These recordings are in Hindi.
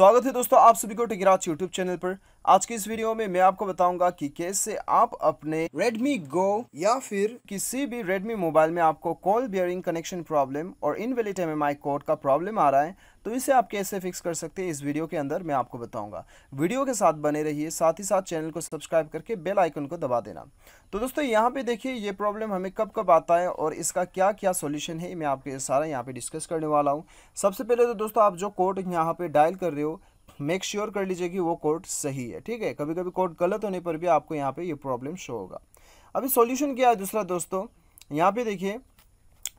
स्वागत है दोस्तों आप सभी को टिकराज यूट्यूब चैनल पर आज की इस वीडियो में मैं आपको बताऊंगा कि कैसे आप अपने Redmi Go या फिर किसी भी Redmi मोबाइल में आपको कॉल बियरिंग कनेक्शन प्रॉब्लम और इनवेलिड एम कोड का प्रॉब्लम आ रहा है तो इसे आप कैसे फिक्स कर सकते हैं इस वीडियो के अंदर मैं आपको बताऊंगा वीडियो के साथ बने रहिए साथ ही साथ चैनल को सब्सक्राइब करके बेल आइकन को दबा देना तो दोस्तों यहाँ पे देखिए ये प्रॉब्लम हमें कब कब आता है और इसका क्या क्या सोल्यूशन है मैं आपके सारा यहाँ पे डिस्कस करने वाला हूँ सबसे पहले तो दोस्तों आप जो कोड यहाँ पे डायल कर रहे हो मेक श्योर sure कर लीजिए कि वो कोड सही है ठीक है कभी कभी कोड गलत होने पर भी आपको यहाँ पे ये प्रॉब्लम शो होगा अभी सॉल्यूशन क्या है दूसरा दोस्तों यहाँ पे देखिए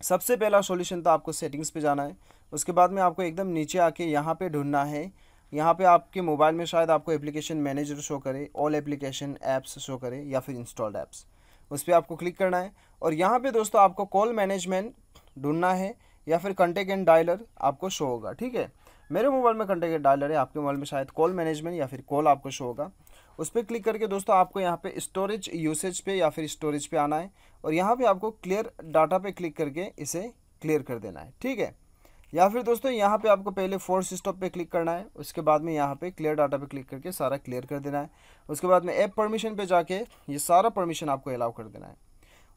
सबसे पहला सॉल्यूशन तो आपको सेटिंग्स पे जाना है उसके बाद में आपको एकदम नीचे आके यहाँ पे ढूंढना है यहाँ पे आपके मोबाइल में शायद आपको एप्लीकेशन मैनेजर शो करे ऑल एप्लीकेशन ऐप्स शो करे या फिर इंस्टॉल्ड ऐप्स उस पर आपको क्लिक करना है और यहाँ पर दोस्तों आपको कॉल मैनेजमेंट ढूंढना है या फिर कंटेक्ट एंड डायलर आपको शो होगा ठीक है मेरे मोबाइल में कंटेक्ट डायलर है आपके मोबाइल में शायद कॉल मैनेजमेंट या फिर कॉल आपको शो होगा उस पर क्लिक करके दोस्तों आपको यहाँ पे स्टोरेज यूसेज पे या फिर स्टोरेज पे आना है और यहाँ पे आपको क्लियर डाटा पे क्लिक करके इसे क्लियर कर देना है ठीक है या फिर दोस्तों यहाँ पे आपको पहले फोर्स स्टॉप पे क्लिक करना है उसके बाद में यहाँ पे क्लियर डाटा पे क्लिक करके सारा क्लियर कर देना है उसके बाद में ऐप परमिशन पे जाके ये सारा परमिशन आपको अलाउ कर देना है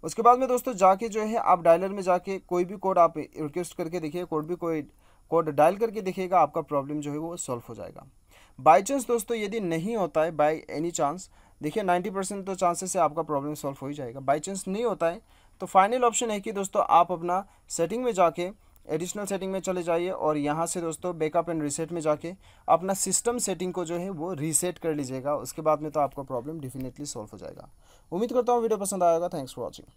उसके बाद में दोस्तों जाके जो है आप डायलर में जाके कोई भी कोड आप रिक्वेस्ट करके देखिए कोड भी कोई कोड डायल करके देखिएगा आपका प्रॉब्लम जो है वो सॉल्व हो जाएगा बाई चांस दोस्तों यदि नहीं होता है बाय एनी चांस देखिए 90 परसेंट तो चांसेस से आपका प्रॉब्लम सॉल्व हो ही जाएगा बाई चांस नहीं होता है तो फाइनल ऑप्शन है कि दोस्तों आप अपना सेटिंग में जाके एडिशनल सेटिंग में चले जाइए और यहाँ से दोस्तों बैकअप एंड रीसेट में जाके अपना सिस्टम सेटिंग को जो है वो रीसेट कर लीजिएगा उसके बाद में तो आपका प्रॉब्लम डेफिनेटली सॉल्व हो जाएगा उम्मीद करता हूँ वीडियो पसंद आएगा थैंक्स फॉर वॉचिंग